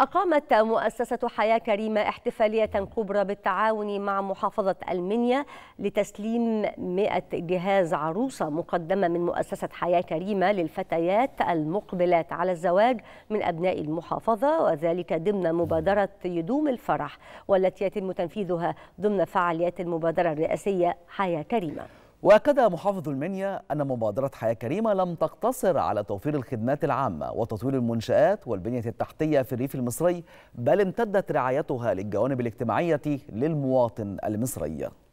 أقامت مؤسسة حياة كريمة احتفالية كبرى بالتعاون مع محافظة المنيا لتسليم 100 جهاز عروسة مقدمة من مؤسسة حياة كريمة للفتيات المقبلات على الزواج من أبناء المحافظة وذلك ضمن مبادرة يدوم الفرح والتي يتم تنفيذها ضمن فعاليات المبادرة الرئاسية حياة كريمة وأكد محافظ المنيا أن مبادرة حياة كريمة لم تقتصر على توفير الخدمات العامة وتطوير المنشآت والبنية التحتية في الريف المصري بل امتدت رعايتها للجوانب الاجتماعية للمواطن المصري